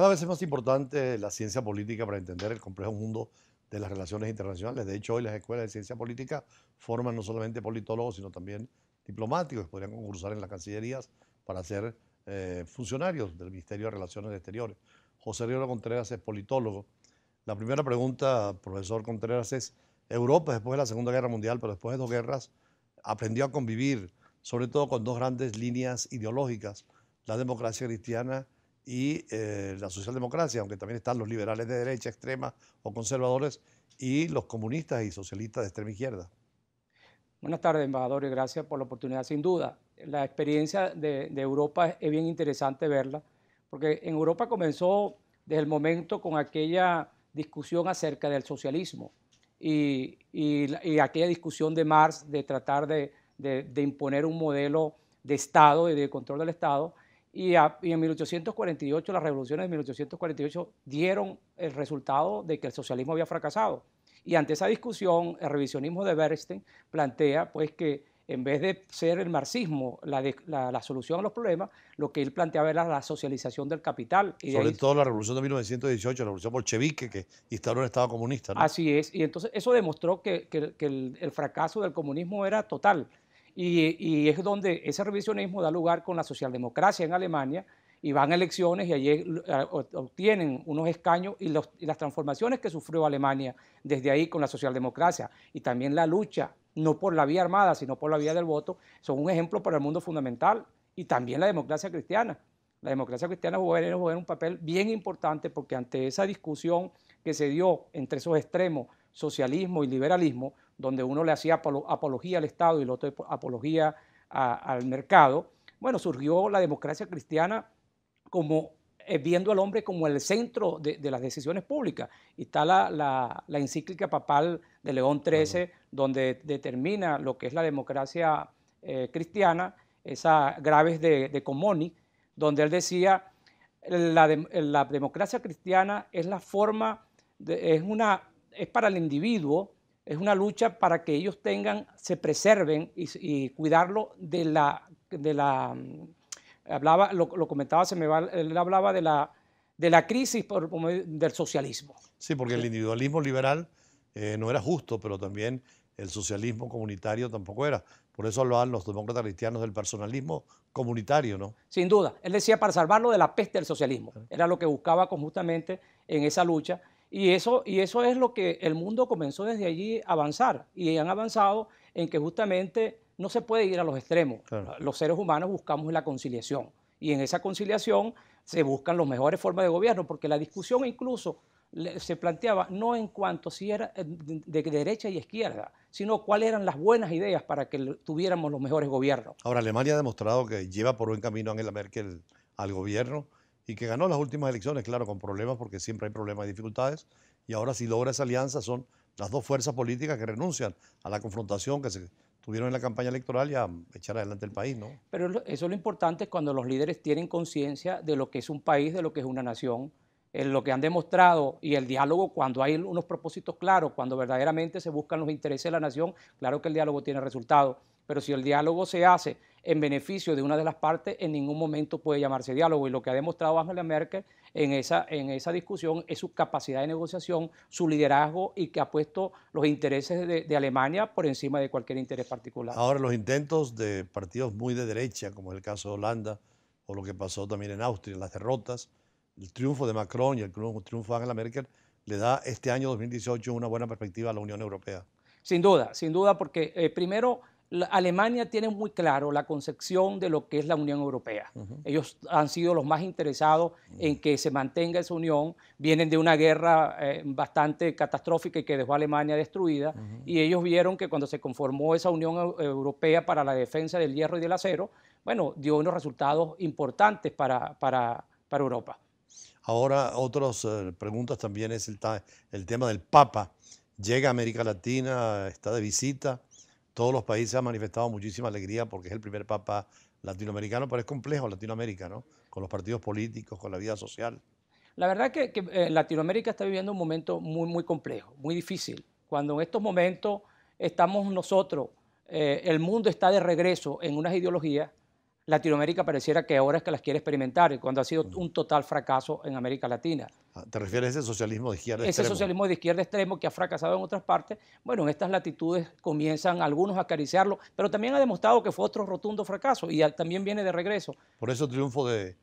Cada vez es más importante la ciencia política para entender el complejo mundo de las relaciones internacionales. De hecho, hoy las escuelas de ciencia política forman no solamente politólogos, sino también diplomáticos que podrían concursar en las cancillerías para ser eh, funcionarios del Ministerio de Relaciones Exteriores. José Río Contreras es politólogo. La primera pregunta, profesor Contreras, es, Europa después de la Segunda Guerra Mundial, pero después de dos guerras, aprendió a convivir, sobre todo con dos grandes líneas ideológicas, la democracia cristiana y eh, la socialdemocracia, aunque también están los liberales de derecha extrema o conservadores y los comunistas y socialistas de extrema izquierda. Buenas tardes, embajador, y gracias por la oportunidad. Sin duda, la experiencia de, Europa es bien interesante verla, porque en Europa comenzó desde el momento con aquella discusión acerca del socialismo y, aquella discusión de Marx de tratar de imponer un modelo de Estado y de control del Estado, y, en 1848, las revoluciones de 1848 dieron el resultado de que el socialismo había fracasado. Y ante esa discusión, el revisionismo de Bernstein plantea pues, que en vez de ser el marxismo la, la, solución a los problemas, lo que él planteaba era la socialización del capital. Y Sobre todo la revolución de 1918, la revolución bolchevique que instauró el Estado comunista. Así es, y entonces eso demostró que, el fracaso del comunismo era total. Y, es donde ese revisionismo da lugar con la socialdemocracia en Alemania y van elecciones y allí obtienen unos escaños y, las transformaciones que sufrió Alemania desde ahí con la socialdemocracia y también la lucha, no por la vía armada, sino por la vía del voto, son un ejemplo para el mundo fundamental y también la democracia cristiana. La democracia cristiana jugó un papel bien importante porque ante esa discusión que se dio entre esos extremos socialismo y liberalismo, donde uno le hacía apología al Estado y el otro apología al mercado, bueno, surgió la democracia cristiana como eh, viendo al hombre como el centro de, las decisiones públicas. Y está la, encíclica papal de León XIII, donde determina lo que es la democracia eh, cristiana, esa graves de, de, Comoni, donde él decía, la, la democracia cristiana es la forma, es una es para el individuo, es una lucha para que ellos tengan, se preserven y, cuidarlo de la, de la mm, hablaba, lo, comentaba, se me él hablaba de la, de la crisis del socialismo. Sí, porque el individualismo liberal eh, no era justo, pero también el socialismo comunitario tampoco era. Por eso hablaban los demócratas cristianos del personalismo comunitario, ¿no? Sin duda. Él decía para salvarlo de la peste del socialismo. Era lo que buscaba justamente en esa lucha. Y eso, y eso es lo que el mundo comenzó desde allí a avanzar. Y han avanzado en que justamente no se puede ir a los extremos. Ah, los seres humanos buscamos la conciliación. Y en esa conciliación se buscan las mejores formas de gobierno, porque la discusión incluso se planteaba no en cuanto si era eh, de derecha y izquierda, sino cuáles eran las buenas ideas para que tuviéramos los mejores gobiernos. Ahora, Alemania ha demostrado que lleva por buen camino a Angela Merkel al gobierno y que ganó las últimas elecciones, claro, con problemas, porque siempre hay problemas y dificultades, y ahora si logra esa alianza son las dos fuerzas políticas que renuncian a la confrontación que se tuvieron en la campaña electoral y a echar adelante el país, ¿no? Pero eso es lo importante cuando los líderes tienen conciencia de lo que es un país, de lo que es una nación, en lo que han demostrado y el diálogo cuando hay unos propósitos claros, cuando verdaderamente se buscan los intereses de la nación, claro que el diálogo tiene resultado pero si el diálogo se hace en beneficio de una de las partes, en ningún momento puede llamarse diálogo. Y lo que ha demostrado Angela Merkel en esa, en esa discusión es su capacidad de negociación, su liderazgo y que ha puesto los intereses de, Alemania por encima de cualquier interés particular. Ahora, los intentos de partidos muy de derecha, como es el caso de Holanda o lo que pasó también en Austria, las derrotas, el triunfo de Macron y el triunfo de Angela Merkel, le da este año 2018 una buena perspectiva a la Unión Europea. Sin duda, sin duda, porque eh, primero Alemania tiene muy claro la concepción de lo que es la Unión Europea. Ellos han sido los más interesados en que se mantenga esa unión. Vienen de una guerra eh, bastante catastrófica y que dejó a Alemania destruida. Y ellos vieron que cuando se conformó esa Unión Europea para la defensa del hierro y del acero, bueno, dio unos resultados importantes para, para, Europa. Ahora, otras eh, preguntas también es el, el tema del Papa. Llega a América Latina, está de visita todos los países han manifestado muchísima alegría porque es el primer papa latinoamericano, pero es complejo Latinoamérica, ¿no? Con los partidos políticos, con la vida social. La verdad que, que eh, Latinoamérica está viviendo un momento muy, muy complejo, muy difícil. Cuando en estos momentos estamos nosotros, eh, el mundo está de regreso en unas ideologías Latinoamérica pareciera que ahora es que las quiere experimentar, cuando ha sido un total fracaso en América Latina. Ah, ¿Te refieres a ese socialismo de izquierda ese extremo? Ese socialismo de izquierda extremo que ha fracasado en otras partes, bueno, en estas latitudes comienzan algunos a acariciarlo, pero también ha demostrado que fue otro rotundo fracaso y también viene de regreso. Por eso triunfo de,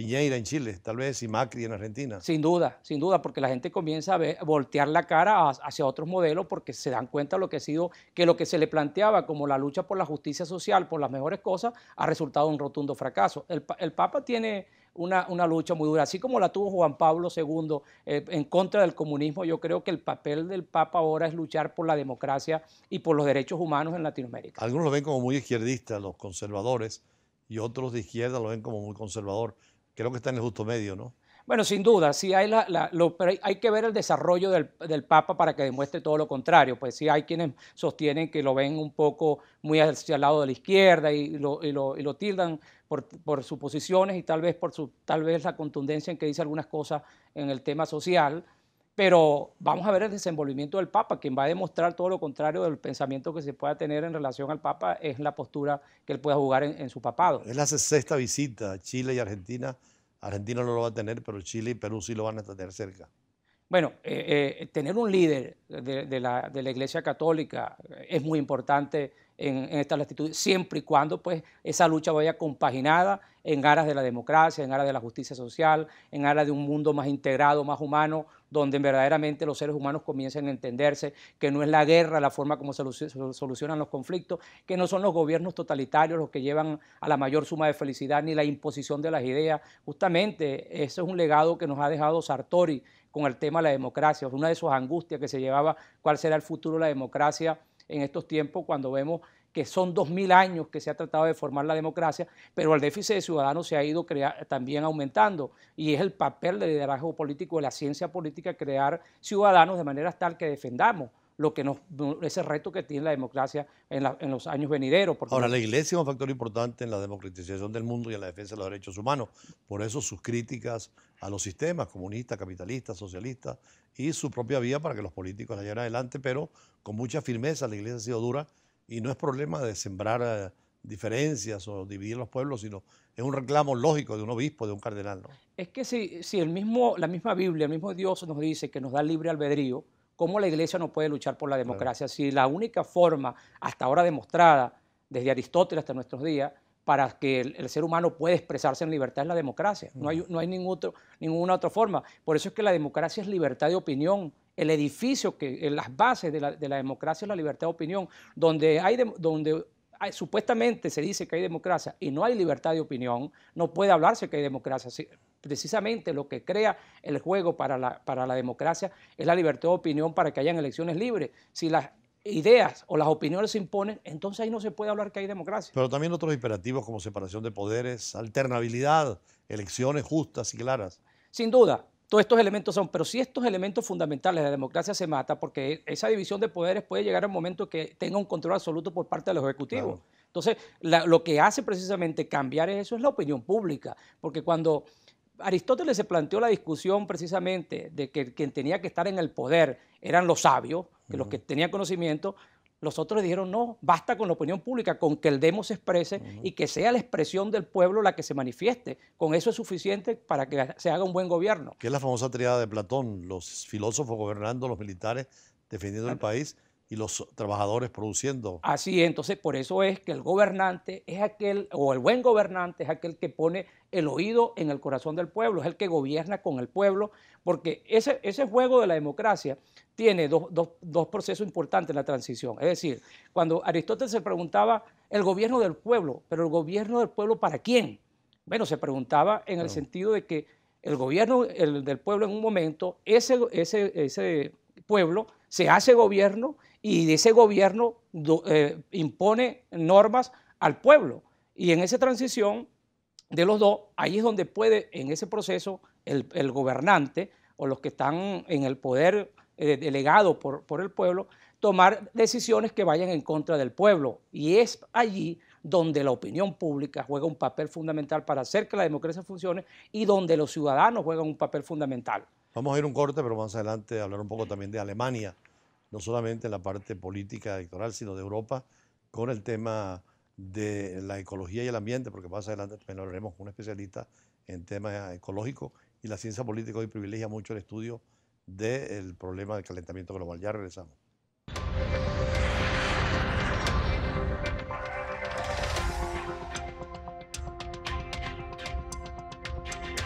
Piñeira en Chile, tal vez, y Macri en Argentina. Sin duda, sin duda, porque la gente comienza a, voltear la cara hacia otros modelos porque se dan cuenta de lo que ha sido, que lo que se le planteaba como la lucha por la justicia social, por las mejores cosas, ha resultado un rotundo fracaso. El, Papa tiene una, lucha muy dura, así como la tuvo Juan Pablo II eh, en contra del comunismo, yo creo que el papel del Papa ahora es luchar por la democracia y por los derechos humanos en Latinoamérica. Algunos lo ven como muy izquierdista, los conservadores, y otros de izquierda lo ven como muy conservador. Creo que está en el justo medio, ¿no? Bueno, sin duda, sí hay, la, pero hay que ver el desarrollo del, Papa para que demuestre todo lo contrario. Pues sí hay quienes sostienen que lo ven un poco muy hacia el lado de la izquierda y lo, y lo, y lo tildan por, por, sus posiciones y tal vez por su, tal vez la contundencia en que dice algunas cosas en el tema social. Pero vamos a ver el desenvolvimiento del Papa, quien va a demostrar todo lo contrario del pensamiento que se pueda tener en relación al Papa es la postura que él pueda jugar en, su papado. Es la sexta visita a Chile y Argentina. Argentina no lo va a tener, pero Chile y Perú sí lo van a tener cerca. Bueno, eh, eh, tener un líder de, la, de la Iglesia Católica es muy importante en, en estas latitudes, siempre y cuando pues esa lucha vaya compaginada en aras de la democracia, en aras de la justicia social, en aras de un mundo más integrado, más humano, donde verdaderamente los seres humanos comiencen a entenderse que no es la guerra la forma como se solucionan los conflictos, que no son los gobiernos totalitarios los que llevan a la mayor suma de felicidad ni la imposición de las ideas. Justamente eso es un legado que nos ha dejado Sartori con el tema de la democracia, una de sus angustias que se llevaba cuál será el futuro de la democracia en estos tiempos cuando vemos que son dos 2.000 años que se ha tratado de formar la democracia, pero el déficit de ciudadanos se ha ido también aumentando y es el papel del liderazgo político, de la ciencia política, crear ciudadanos de manera tal que defendamos lo que ese reto que tiene la democracia en, los años venideros. Ahora, la iglesia es un factor importante en la democratización del mundo y en la defensa de los derechos humanos. Por eso sus críticas a los sistemas comunistas, capitalistas, socialistas y su propia vía para que los políticos la adelante, pero con mucha firmeza la iglesia ha sido dura y no es problema de sembrar eh, diferencias o dividir los pueblos, sino es un reclamo lógico de un obispo, de un cardenal. ¿no? Es que si, si el mismo, la misma Biblia, el mismo Dios nos dice que nos da libre albedrío, ¿Cómo la iglesia no puede luchar por la democracia si la única forma, hasta ahora demostrada, desde Aristóteles hasta nuestros días, para que el, ser humano pueda expresarse en libertad es la democracia? No hay, no hay ningún otro, ninguna otra forma. Por eso es que la democracia es libertad de opinión, el edificio, que eh, las bases de la, democracia es la libertad de opinión, donde hay donde supuestamente se dice que hay democracia y no hay libertad de opinión, no puede hablarse que hay democracia precisamente lo que crea el juego para la, para la democracia es la libertad de opinión para que hayan elecciones libres. Si las ideas o las opiniones se imponen, entonces ahí no se puede hablar que hay democracia. Pero también otros imperativos como separación de poderes, alternabilidad, elecciones justas y claras. Sin duda, todos estos elementos son, pero si estos elementos fundamentales de la democracia se mata, porque esa división de poderes puede llegar a un momento que tenga un control absoluto por parte del Ejecutivo. Entonces, lo que hace precisamente cambiar eso es la opinión pública, porque cuando Aristóteles se planteó la discusión precisamente de que quien tenía que estar en el poder eran los sabios, que los que tenían conocimiento, los otros dijeron, no, basta con la opinión pública, con que el demo se exprese y que sea la expresión del pueblo la que se manifieste. Con eso es suficiente para que se haga un buen gobierno. Que es la famosa triada de Platón, los filósofos gobernando, los militares defendiendo el país y los trabajadores produciendo. Así entonces por eso es que el gobernante es aquel, o el buen gobernante es aquel que pone el oído en el corazón del pueblo, es el que gobierna con el pueblo, porque ese, ese juego de la democracia tiene dos, procesos importantes en la transición. Es decir, cuando Aristóteles se preguntaba el gobierno del pueblo, pero el gobierno del pueblo para quién? Bueno, se preguntaba en el sentido de que el gobierno del pueblo en un momento, ese, ese pueblo, se hace gobierno y de ese gobierno eh, impone normas al pueblo. Y en esa transición de los dos, ahí es donde puede, en ese proceso, el, gobernante o los que están en el poder eh, delegado por el pueblo, tomar decisiones que vayan en contra del pueblo. Y es allí donde la opinión pública juega un papel fundamental para hacer que la democracia funcione y donde los ciudadanos juegan un papel fundamental. Vamos a ir un corte, pero más adelante hablar un poco también de Alemania, no solamente en la parte política electoral, sino de Europa, con el tema de la ecología y el ambiente, porque más adelante también hablaremos con un especialista en temas ecológicos y la ciencia política hoy privilegia mucho el estudio del problema del calentamiento global. Ya regresamos.